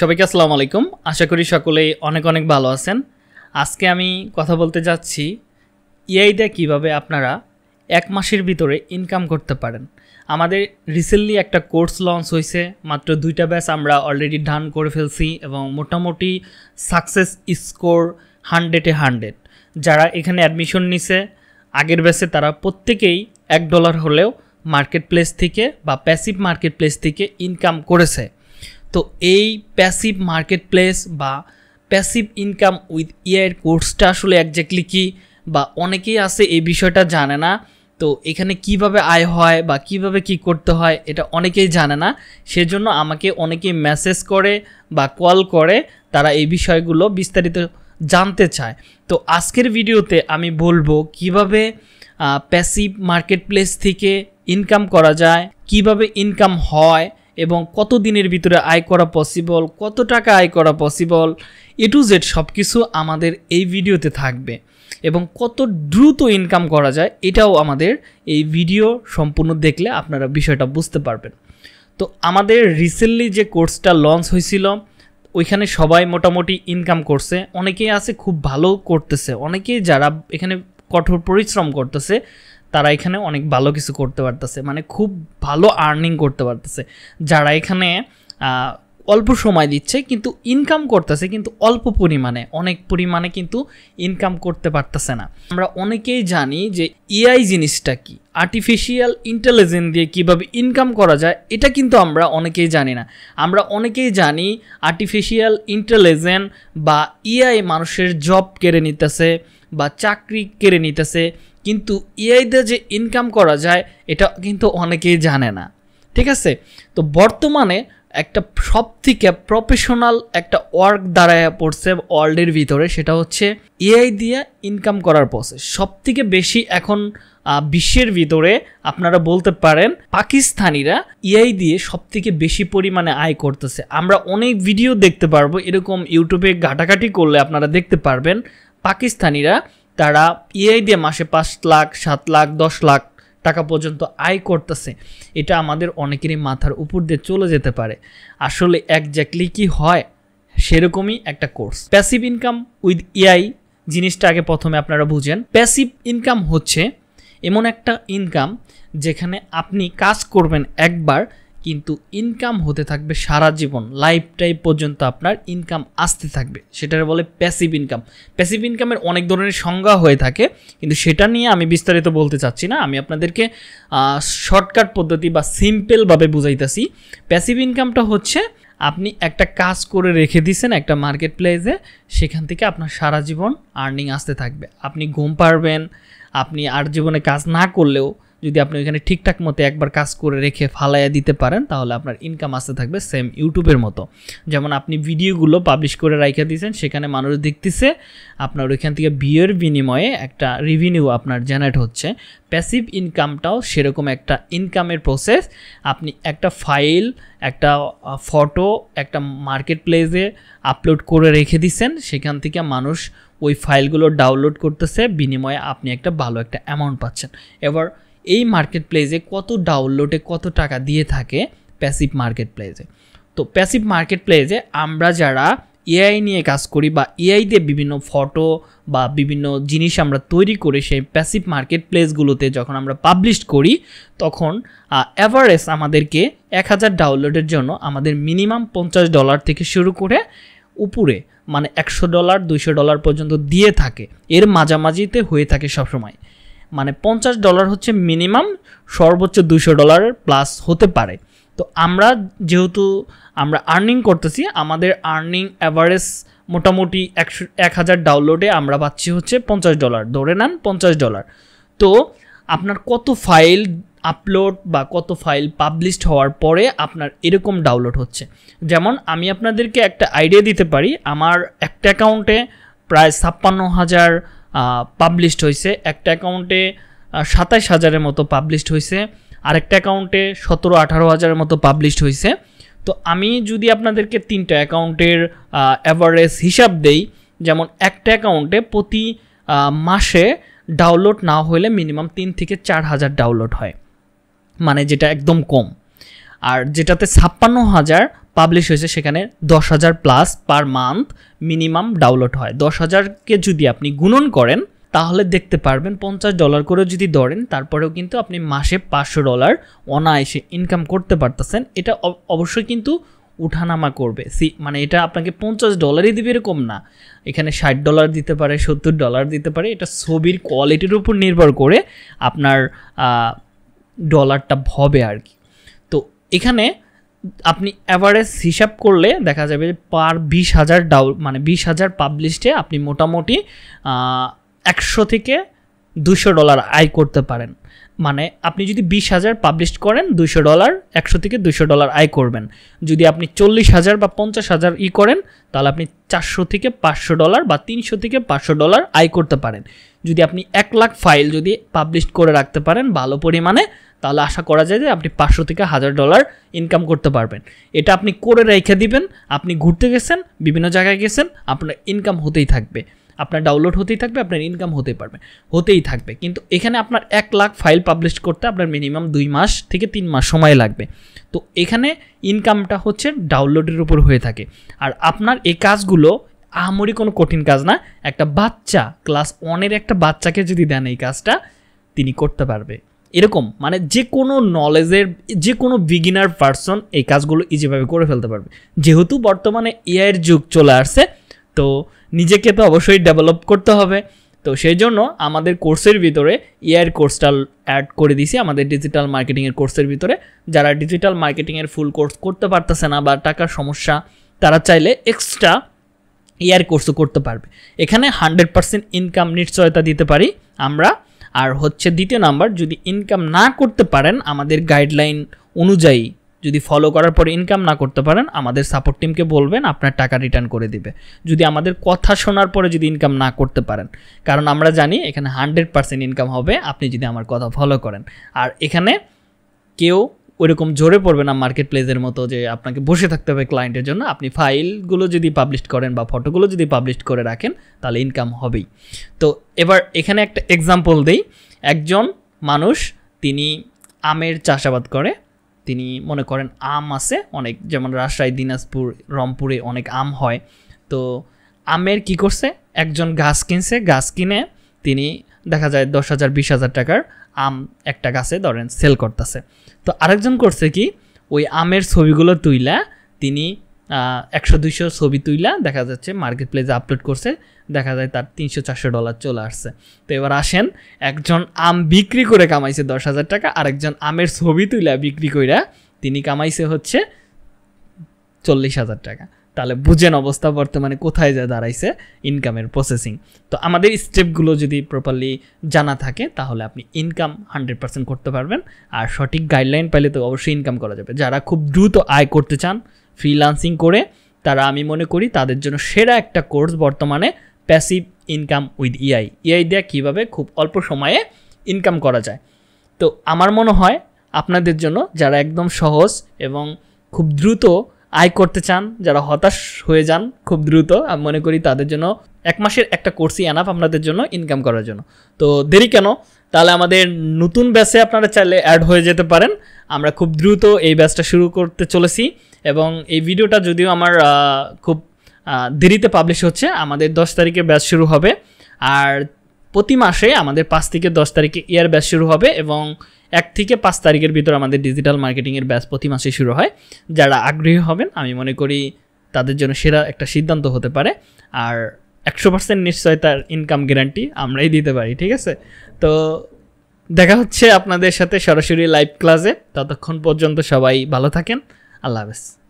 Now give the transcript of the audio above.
সবাইকে আসসালামু আলাইকুম আশা করি সকলেই অনেক অনেক ভালো আছেন আজকে আমি কথা বলতে যাচ্ছি ইআইটা কিভাবে আপনারা এক মাসের ভিতরে ইনকাম করতে পারেন আমাদের রিসেন্টলি একটা কোর্স লঞ্চ হয়েছে মাত্র দুইটা ব্যাচ আমরা অলরেডি ডান করে ফেলছি এবং মোটামুটি সাকসেস স্কোর হান্ড্রেডে হান্ড্রেড যারা এখানে অ্যাডমিশন নিছে আগের ব্যাচে তারা প্রত্যেকেই এক ডলার হলেও মার্কেট প্লেস থেকে বা প্যাসিভ মার্কেট প্লেস থেকে ইনকাম করেছে তো এই প্যাসিভ মার্কেট প্লেস বা প্যাসিভ ইনকাম উইথ ইয়ার কোর্সটা আসলে একজাক্টলি কী বা অনেকেই আছে এই বিষয়টা জানে না তো এখানে কিভাবে আয় হয় বা কিভাবে কি করতে হয় এটা অনেকেই জানে না সেজন্য আমাকে অনেকেই মেসেজ করে বা কল করে তারা এই বিষয়গুলো বিস্তারিত জানতে চায় তো আজকের ভিডিওতে আমি বলবো কিভাবে প্যাসিভ মার্কেট প্লেস থেকে ইনকাম করা যায় কিভাবে ইনকাম হয় এবং কত দিনের ভিতরে আয় করা পসিবল কত টাকা আয় করা পসিবল এ টু জেড সব কিছু আমাদের এই ভিডিওতে থাকবে এবং কত দ্রুত ইনকাম করা যায় এটাও আমাদের এই ভিডিও সম্পূর্ণ দেখলে আপনারা বিষয়টা বুঝতে পারবেন তো আমাদের রিসেন্টলি যে কোর্সটা লঞ্চ হয়েছিল ওইখানে সবাই মোটামুটি ইনকাম করছে অনেকেই আছে খুব ভালো করতেছে অনেকেই যারা এখানে কঠোর পরিশ্রম করতেছে তারা এখানে অনেক ভালো কিছু করতে পারতেছে মানে খুব ভালো আর্নিং করতে পারতেছে যারা এখানে অল্প সময় দিচ্ছে কিন্তু ইনকাম করতেছে কিন্তু অল্প পরিমাণে অনেক পরিমাণে কিন্তু ইনকাম করতে পারতেছে না আমরা অনেকেই জানি যে এআই জিনিসটা কি আর্টিফিশিয়াল ইন্টেলিজেন্স দিয়ে কিভাবে ইনকাম করা যায় এটা কিন্তু আমরা অনেকেই জানি না আমরা অনেকেই জানি আর্টিফিশিয়াল ইন্টেলিজেন্স বা এআই মানুষের জব কেড়ে নিতেছে বা চাকরি কেড়ে নিতেছে কিন্তু এআইতে যে ইনকাম করা যায় এটা কিন্তু অনেকেই জানে না ঠিক আছে তো বর্তমানে একটা সব থেকে প্রফেশনাল একটা ওয়ার্ক দাঁড়ায় পড়ছে ওয়ার্ল্ডের ভিতরে সেটা হচ্ছে এআই দিয়ে ইনকাম করার প্রসেস সব থেকে বেশি এখন বিশ্বের ভিতরে আপনারা বলতে পারেন পাকিস্তানিরা এআই দিয়ে সব থেকে বেশি পরিমাণে আয় করতেছে আমরা অনেক ভিডিও দেখতে পারবো এরকম ইউটিউবে ঘাটাঘাটি করলে আপনারা দেখতে পারবেন পাকিস্তানিরা তারা ইআই দিয়ে মাসে পাঁচ লাখ সাত লাখ দশ লাখ টাকা পর্যন্ত আয় করতেছে এটা আমাদের অনেকেরই মাথার উপর দিয়ে চলে যেতে পারে আসলে একজাক্টলি কি হয় সেরকমই একটা course passive income with AI জিনিসটা আগে প্রথমে আপনারা বুঝেন প্যাসিভ ইনকাম হচ্ছে এমন একটা ইনকাম যেখানে আপনি কাজ করবেন একবার কিন্তু ইনকাম হতে থাকবে সারা জীবন লাইফ টাইম পর্যন্ত আপনার ইনকাম আসতে থাকবে সেটার বলে প্যাসিভ ইনকাম প্যাসিভ ইনকামের অনেক ধরনের সংজ্ঞা হয়ে থাকে কিন্তু সেটা নিয়ে আমি বিস্তারিত বলতে চাচ্ছি না আমি আপনাদেরকে শর্টকাট পদ্ধতি বা সিম্পলভাবে বুঝাইতেছি প্যাসিভ ইনকামটা হচ্ছে আপনি একটা কাজ করে রেখে দিছেন একটা মার্কেট প্লেসে সেখান থেকে আপনার সারা জীবন আর্নিং আসতে থাকবে আপনি ঘুম পারবেন আপনি আর জীবনে কাজ না করলেও যদি আপনি ওইখানে ঠিকঠাক মতো একবার কাজ করে রেখে ফালাইয়া দিতে পারেন তাহলে আপনার ইনকাম আসতে থাকবে সেম ইউটিউবের মতো যেমন আপনি ভিডিওগুলো পাবলিশ করে রাইখা দিয়েছেন সেখানে মানুষ দেখতেছে আপনার ওইখান থেকে বিয়ের বিনিময়ে একটা রেভিনিউ আপনার জেনারেট হচ্ছে প্যাসিভ ইনকামটাও সেরকম একটা ইনকামের প্রসেস আপনি একটা ফাইল একটা ফটো একটা মার্কেট প্লেসে আপলোড করে রেখে দিছেন সেখান থেকে মানুষ ওই ফাইলগুলো ডাউনলোড করতেছে বিনিময়ে আপনি একটা ভালো একটা অ্যামাউন্ট পাচ্ছেন এবার এই মার্কেট প্লেসে কত ডাউনলোডে কত টাকা দিয়ে থাকে প্যাসিভ মার্কেট প্লেসে তো প্যাসিভ মার্কেট প্লেসে আমরা যারা এআই নিয়ে কাজ করি বা এআই দিয়ে বিভিন্ন ফটো বা বিভিন্ন জিনিস আমরা তৈরি করে সেই প্যাসিভ মার্কেট প্লেসগুলোতে যখন আমরা পাবলিশ করি তখন অ্যাভারেজ আমাদেরকে এক হাজার ডাউনলোডের জন্য আমাদের মিনিমাম পঞ্চাশ ডলার থেকে শুরু করে উপরে মানে একশো ডলার দুইশো ডলার পর্যন্ত দিয়ে থাকে এর মাঝামাঝিতে হয়ে থাকে সবসময় মানে পঞ্চাশ ডলার হচ্ছে মিনিমাম সর্বোচ্চ দুশো ডলার প্লাস হতে পারে তো আমরা যেহেতু আমরা আর্নিং করতেছি আমাদের আর্নিং অ্যাভারেজ মোটামুটি একশো এক হাজার ডাউনলোডে আমরা পাচ্ছি হচ্ছে পঞ্চাশ ডলার ধরে নেন পঞ্চাশ ডলার তো আপনার কত ফাইল আপলোড বা কত ফাইল পাবলিশড হওয়ার পরে আপনার এরকম ডাউনলোড হচ্ছে যেমন আমি আপনাদেরকে একটা আইডিয়া দিতে পারি আমার একটা অ্যাকাউন্টে প্রায় ছাপ্পান্ন হাজার পাবলিশড হয়েছে একটা অ্যাকাউন্টে সাতাইশ হাজারের মতো পাবলিশড হয়েছে আরেকটা অ্যাকাউন্টে সতেরো আঠারো হাজারের মতো পাবলিশড হয়েছে তো আমি যদি আপনাদেরকে তিনটা অ্যাকাউন্টের অ্যাভারেজ হিসাব দেই যেমন একটা অ্যাকাউন্টে প্রতি মাসে ডাউনলোড না হলে মিনিমাম তিন থেকে চার হাজার ডাউনলোড হয় মানে যেটা একদম কম আর যেটাতে ছাপ্পান্ন হাজার পাবলিশ হয়েছে সেখানে দশ হাজার plus per month minimum download হয় দশ হাজারকে যদি আপনি গুণন করেন তাহলে দেখতে পারবেন পঞ্চাশ ডলার করে যদি ধরেন তারপরেও কিন্তু আপনি মাসে পাঁচশো ডলার অনায়াসে ইনকাম করতে পারতেছেন এটা অবশ্যই কিন্তু উঠানামা করবে সি মানে এটা আপনাকে পঞ্চাশ ডলারই দিবে এরকম না এখানে ষাট ডলার দিতে পারে সত্তর ডলার দিতে পারে এটা ছবির কোয়ালিটির উপর নির্ভর করে আপনার ডলারটা হবে আর কি তো এখানে আপনি অ্যাভারেজ হিসাব করলে দেখা যাবে পার বিশ হাজার ডাউল মানে বিশ হাজার পাবলিশে আপনি মোটামুটি একশো থেকে দুশো ডলার আয় করতে পারেন মানে আপনি যদি বিশ হাজার পাবলিশ করেন দুশো ডলার একশো থেকে দুশো ডলার আয় করবেন যদি আপনি চল্লিশ হাজার বা পঞ্চাশ হাজার ই করেন তাহলে আপনি চারশো থেকে পাঁচশো ডলার বা তিনশো থেকে পাঁচশো ডলার আয় করতে পারেন যদি আপনি এক লাখ ফাইল যদি পাবলিশ করে রাখতে পারেন ভালো পরিমাণে তাহলে আশা করা যায় যে আপনি পাঁচশো থেকে হাজার ডলার ইনকাম করতে পারবেন এটা আপনি করে রেখে দিবেন আপনি ঘুরতে গেছেন বিভিন্ন জায়গায় গেছেন আপনার ইনকাম হতেই থাকবে আপনার ডাউনলোড হতেই থাকবে আপনার ইনকাম হতেই পারবে হতেই থাকবে কিন্তু এখানে আপনার এক লাখ ফাইল পাবলিশ করতে আপনার মিনিমাম দুই মাস থেকে তিন মাস সময় লাগবে তো এখানে ইনকামটা হচ্ছে ডাউনলোডের উপর হয়ে থাকে আর আপনার এই কাজগুলো আহামরি কোনো কঠিন কাজ না একটা বাচ্চা ক্লাস ওয়ানের একটা বাচ্চাকে যদি দেন এই কাজটা তিনি করতে পারবে এরকম মানে যে কোনো নলেজের যে কোনো বিগিনার পার্সন এই কাজগুলো ইজিভাবে করে ফেলতে পারবে যেহেতু বর্তমানে এআইয়ের যুগ চলে আসছে তো নিজেকে তো অবশ্যই ডেভেলপ করতে হবে তো সেই জন্য আমাদের কোর্সের ভিতরে এআইয়ের কোর্সটা অ্যাড করে দিছি আমাদের ডিজিটাল মার্কেটিংয়ের কোর্সের ভিতরে যারা ডিজিটাল মার্কেটিংয়ের ফুল কোর্স করতে পারতেছে না বা টাকার সমস্যা তারা চাইলে এক্সট্রা এআইয়ের কোর্সও করতে পারবে এখানে হান্ড্রেড পার্সেন্ট ইনকাম নিশ্চয়তা দিতে পারি আমরা আর হচ্ছে দ্বিতীয় নাম্বার যদি ইনকাম না করতে পারেন আমাদের গাইডলাইন অনুযায়ী যদি ফলো করার পরে ইনকাম না করতে পারেন আমাদের সাপোর্ট টিমকে বলবেন আপনার টাকা রিটার্ন করে দিবে যদি আমাদের কথা শোনার পরে যদি ইনকাম না করতে পারেন কারণ আমরা জানি এখানে হান্ড্রেড পার্সেন্ট ইনকাম হবে আপনি যদি আমার কথা ফলো করেন আর এখানে কেউ ওইরকম ঝরে পড়বে না মার্কেট প্লেসের মতো যে আপনাকে বসে থাকতে হবে ক্লায়েন্টের জন্য আপনি ফাইলগুলো যদি পাবলিশ করেন বা ফটোগুলো যদি পাবলিশ করে রাখেন তাহলে ইনকাম হবেই তো এবার এখানে একটা এক্সাম্পল দেই একজন মানুষ তিনি আমের চাষাবাদ করে তিনি মনে করেন আম আছে অনেক যেমন রাজশাহী দিনাজপুর রংপুরে অনেক আম হয় তো আমের কি করছে একজন গাছ কিনছে গাছ কিনে তিনি দেখা যায় দশ হাজার বিশ হাজার টাকার আম একটা গাছে ধরেন সেল করতেছে তো আরেকজন করছে কি ওই আমের ছবিগুলো তুইলা তিনি একশো দুইশো ছবি তুইলা দেখা যাচ্ছে মার্কেট প্লেসে আপলোড করছে দেখা যায় তার তিনশো চারশো ডলার চলে আসছে তো এবার আসেন একজন আম বিক্রি করে কামাইছে দশ হাজার টাকা আরেকজন আমের ছবি তুইলা বিক্রি কইরা তিনি কামাইছে হচ্ছে চল্লিশ হাজার টাকা তাহলে বুঝেন অবস্থা বর্তমানে কোথায় যা দাঁড়াইছে ইনকামের প্রসেসিং তো আমাদের স্টেপগুলো যদি প্রপারলি জানা থাকে তাহলে আপনি ইনকাম হান্ড্রেড পার্সেন্ট করতে পারবেন আর সঠিক গাইডলাইন পাইলে তো অবশ্যই ইনকাম করা যাবে যারা খুব দ্রুত আয় করতে চান ফ্রিলান্সিং করে তারা আমি মনে করি তাদের জন্য সেরা একটা কোর্স বর্তমানে passive income with AI AI দেয়া কীভাবে খুব অল্প সময়ে ইনকাম করা যায় তো আমার মনে হয় আপনাদের জন্য যারা একদম সহজ এবং খুব দ্রুত আয় করতে চান যারা হতাশ হয়ে যান খুব দ্রুত আমি মনে করি তাদের জন্য এক মাসের একটা কোর্সই আনাপ আপনাদের জন্য ইনকাম করার জন্য তো দেরি কেন তাহলে আমাদের নতুন ব্যাচে আপনারা চাইলে অ্যাড হয়ে যেতে পারেন আমরা খুব দ্রুত এই ব্যাচটা শুরু করতে চলেছি এবং এই ভিডিওটা যদিও আমার খুব দেরিতে পাবলিশ হচ্ছে আমাদের দশ তারিখে ব্যাচ শুরু হবে আর প্রতি মাসে আমাদের পাঁচ থেকে দশ তারিখে ইয়ার ব্যাচ শুরু হবে এবং এক থেকে পাঁচ তারিখের ভিতর আমাদের ডিজিটাল মার্কেটিংয়ের ব্যাচ প্রতি মাসে শুরু হয় যারা আগ্রহী হবেন আমি মনে করি তাদের জন্য সেরা একটা সিদ্ধান্ত হতে পারে আর একশো পার্সেন্ট নিশ্চয়তার ইনকাম গ্যারান্টি আমরাই দিতে পারি ঠিক আছে তো দেখা হচ্ছে আপনাদের সাথে সরাসরি লাইভ ক্লাসে ততক্ষণ পর্যন্ত সবাই ভালো থাকেন আল্লাহ হাফেজ